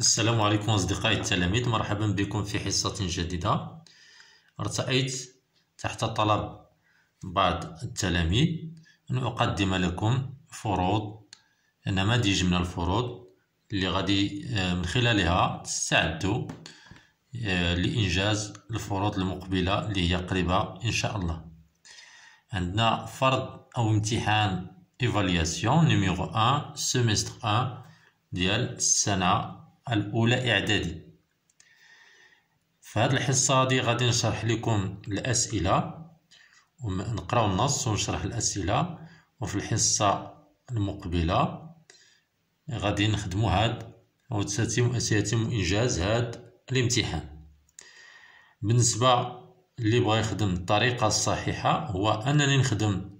السلام عليكم أصدقائي التلاميذ مرحبا بكم في حصة جديدة ارتأيت تحت طلب بعض التلاميذ أن أقدم لكم فروض نماذج من الفروض اللي غادي آه، من خلالها تستعدوا آه، لإنجاز الفروض المقبلة اللي هي قريبة إن شاء الله عندنا فرض أو امتحان إيفالياسيون نيميرو 1 سيمستر 1 ديال السنة الأولى إعدادي في هذه الحصة دي غادي نشرح لكم الأسئلة ونقراو النص ونشرح الأسئلة وفي الحصة المقبلة غادي نخدمو هاد أو تتم أسيتم إنجاز هاد الامتحان بالنسبة اللي بغى يخدم الطريقة الصحيحة هو أنني نخدم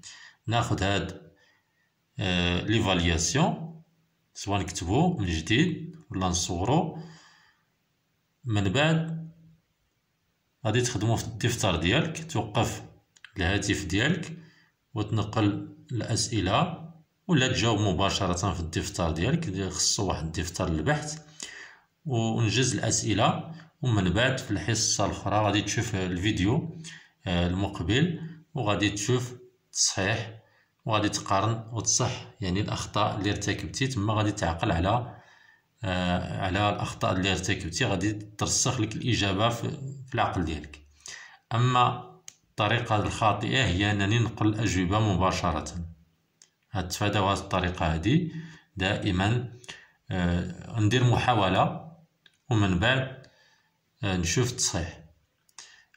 ناخد هاد آه ليفالياسيون سواء نكتبو من جديد ولا نصورو من بعد غادي تخدمو في الدفتر ديالك توقف الهاتف ديالك وتنقل الاسئله ولا تجاوب مباشره في الدفتر ديالك خصو واحد الدفتر للبحث ونجز الاسئله ومن بعد في الحصه الاخرى غادي تشوف الفيديو آه، المقبل وغادي تشوف تصحيح وغادي تقارن وتصح يعني الاخطاء اللي ارتكبتي تما غادي تعقل على آه، على الاخطاء اللي ارتكبتي غادي ترسخ لك الاجابه في العقل ديالك اما الطريقه الخاطئه هي انني نقل الاجوبه مباشره غتفادى هاد الطريقه هذه دائما آه ندير محاوله ومن بعد آه نشوف التصحيح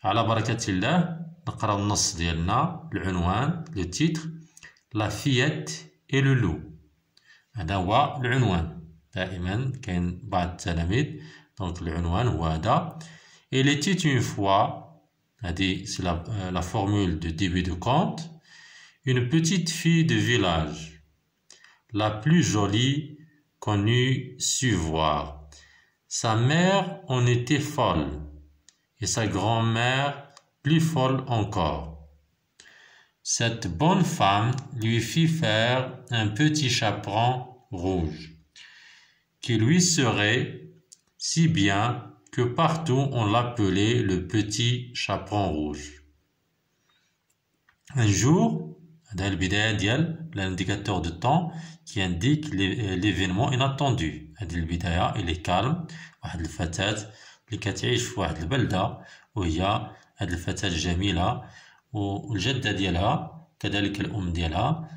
على بركه الله نقرا النص ديالنا العنوان لو تيتر لا فيت اي لو لو هذا هو العنوان il était une fois c'est la, euh, formule de début de conte une petite fille de village la plus jolie qu'on eût su voir sa mère en était folle et sa grand-mère plus folle encore cette bonne femme lui fit faire un petit chaperon rouge qui lui serait, si bien que partout on l'appelait le petit chaperon rouge. Un jour, l'indicateur de temps qui indique l'événement inattendu. il est calme. calme, il est calme, هاد الفتاة الجميلة والجدة ديالها كذلك الأم ديالها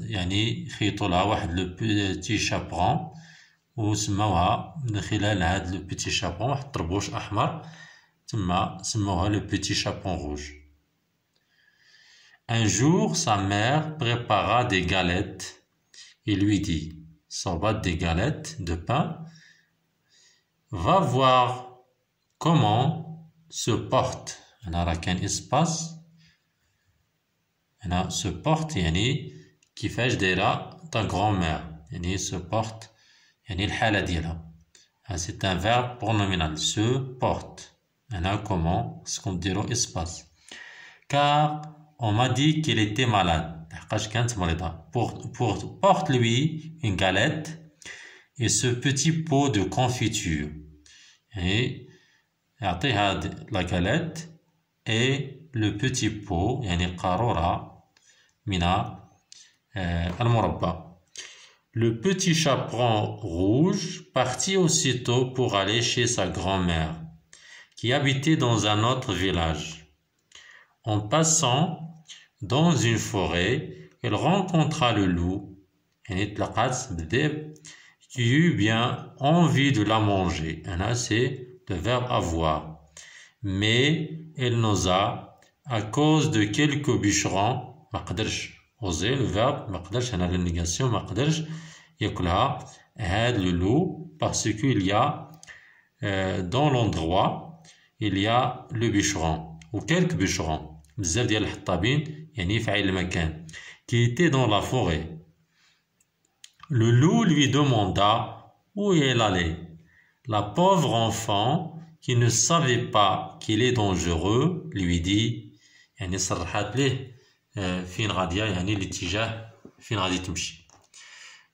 يعني est لها واحد لو petit il on l'a moua le petit chapeau un le petit chapeau rouge un jour sa mère prépara des galettes et lui dit ça va des galettes de pain va voir comment se porte ana ra kan espace ana se porte yani kifash dayra ta groma yani se porte ah, c'est un verbe pronominal se porte un comment ce qu'on dit espace car on m'a dit qu'il était malade hein. porte lui une galette et ce petit pot de confiture et la galette et le petit pot il carora, mina, المربى euh, le petit chaperon rouge partit aussitôt pour aller chez sa grand-mère, qui habitait dans un autre village. En passant dans une forêt, elle rencontra le loup, qui eut bien envie de la manger, un assez de verbe avoir, mais elle n'osa à cause de quelques bûcherons, le verbe فيرب a la négation لا il y a le loup, parce qu'il y a, dans l'endroit il y a le bûcheron ou quelques bûcherons qui était dans la forêt le loup lui demanda où il allait la pauvre enfant qui ne savait pas qu'il est dangereux lui dit yani صرحت ليه euh,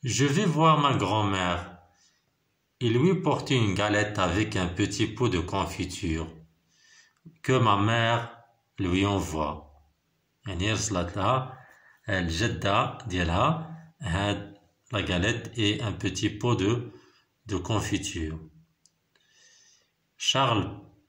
je vais voir ma grand-mère il lui portait une galette avec un petit pot de confiture que ma mère lui envoie hein, la galette et un petit pot de, de confiture. Charles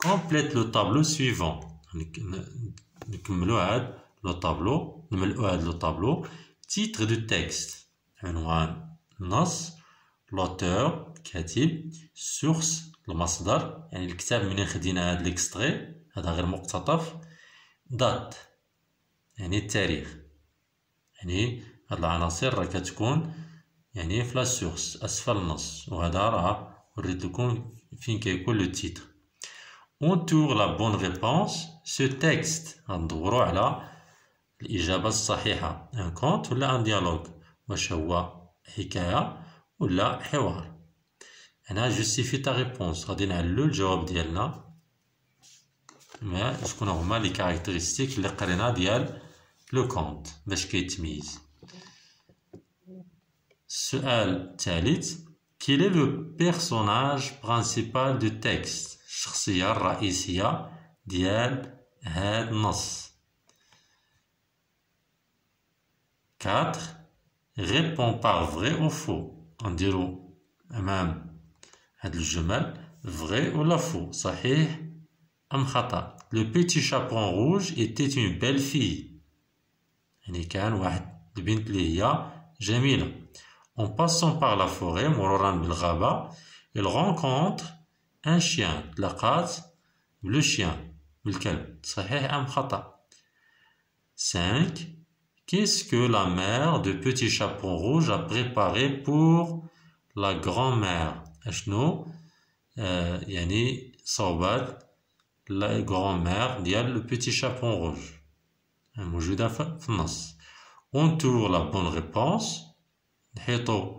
Complète le tableau suivant. le tableau. le tableau. Titre du texte. l'auteur, source, المصدر يعني الكتاب منين خدينا هذا ليكستري هذا غير مقتطف دات يعني التاريخ يعني هاد العناصر كتكون يعني سورس اسفل النص وهذا on tourne la bonne réponse, ce texte, en droit là, l'ijaba sahiha, un conte ou un dialogue, ou hikaya, ou là hewar. On a justifié ta réponse, radina le job d'ialna, mais ce qu'on a les caractéristiques, les karina d'ial le conte, mais ce qui est mis. Sual talit, quel est le personnage principal du texte? الشخصية الرئيسية ديال هاد النص كاتر غيبون باغ فغي أو فو غنديرو أمام هاد الجمل فغي أو لا فو صحيح أم خطأ لو بيتي شابون روج إيتي أون بيل في يعني كان واحد البنت لي هي جميلة En باسون باغ لا فوغي مرورا بالغابة ghaba, il rencontre chien le chien, le chien صحيح un 5 Qu'est-ce que la mère de Petit chapon Rouge a préparé pour la grand-mère أشنو euh, yani يعني صوبات la grand-mère ديال le Petit chapon Rouge موجودة في On tourne la bonne réponse نحيطو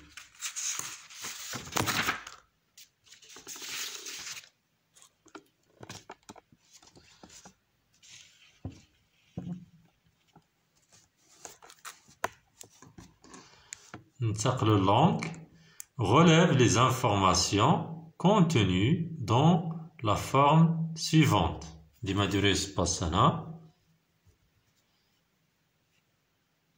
le langue relève les informations contenues dans la forme suivante.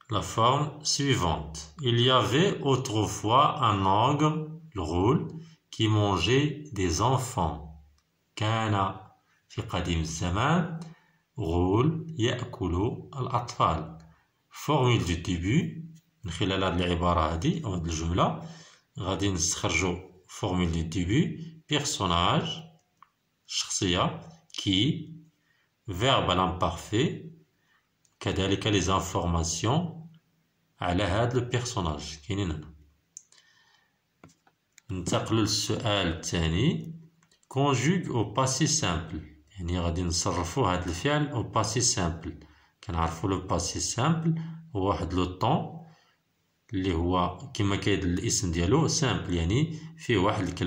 La forme suivante. Il y avait autrefois un ogre, le roule, qui mangeait des enfants. Kana fi qadim zaman roule ya'kulu al-atfal. Formule du début من خلال هاد العبارة هادي أو هاد الجملة غادي نستخرجو فورمول دي ديبي بيرسوناج شخصية كي فيرب بارفي كذلك لي انفورماسيون على هاد لو كاينين هنا ننتقلو للسؤال الثاني كونجوغ او باسي سامبل يعني غادي نصرفو هاد الفعل او باسي سامبل كنعرفو لو باسي سامبل هو واحد لو طون اللي هو كما كيدل الاسم ديالو سامبل يعني فيه واحد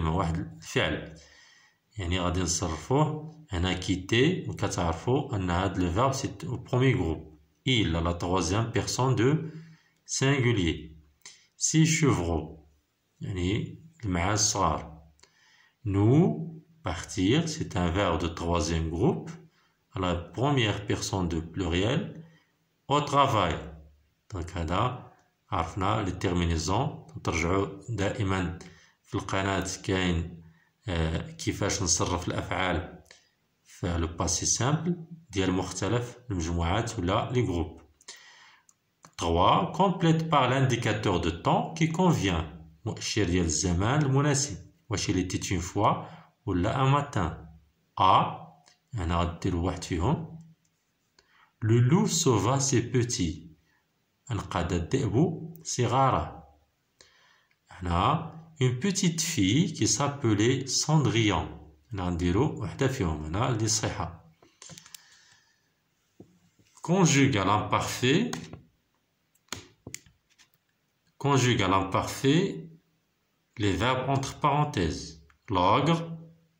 il la troisième personne de singulier سي je يعني nous partir c'est un verbe de troisième groupe à la première personne de pluriel au travail donc عرفنا لي تيرمينيزون ترجعوا دائما في القناة كاين كيفاش نصرف 3 complète par l'indicateur de temps qui convient مؤشر ديال الزمان المناسب واش اللي فوا loup sauva ses petits c'est الذئب صغاره هنا une petite fille qui s'appelait Cendrillon نديرو وحده فيهم هنا اللي صحيحة conjugue à l'imparfait conjugue à l'imparfait les verbes entre parenthèses l'ogre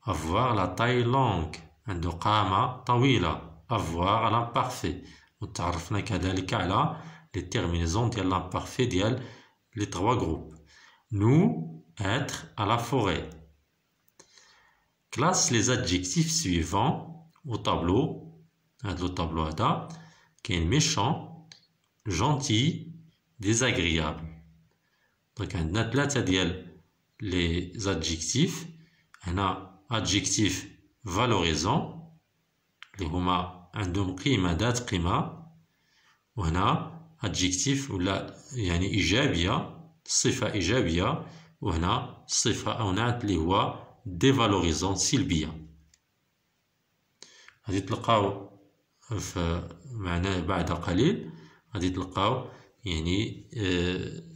avoir la taille longue Un doqama tawila. avoir à l'imparfait وتعرفنا كذلك على les terminaisons ديال l'imparfait ديال les trois groupes nous être à la forêt classe les adjectifs suivants au tableau هذا hein, le tableau هذا كاين méchant gentil désagréable donc un ثلاثه les adjectifs Un adjectif valorisant un هما prima قيمه prima. On a ادجيكتيف ولا يعني ايجابيه صفه ايجابيه وهنا صفه او نعت اللي هو ديفالوريزون سلبيه غادي تلقاو في معناه بعد قليل غادي تلقاو يعني آه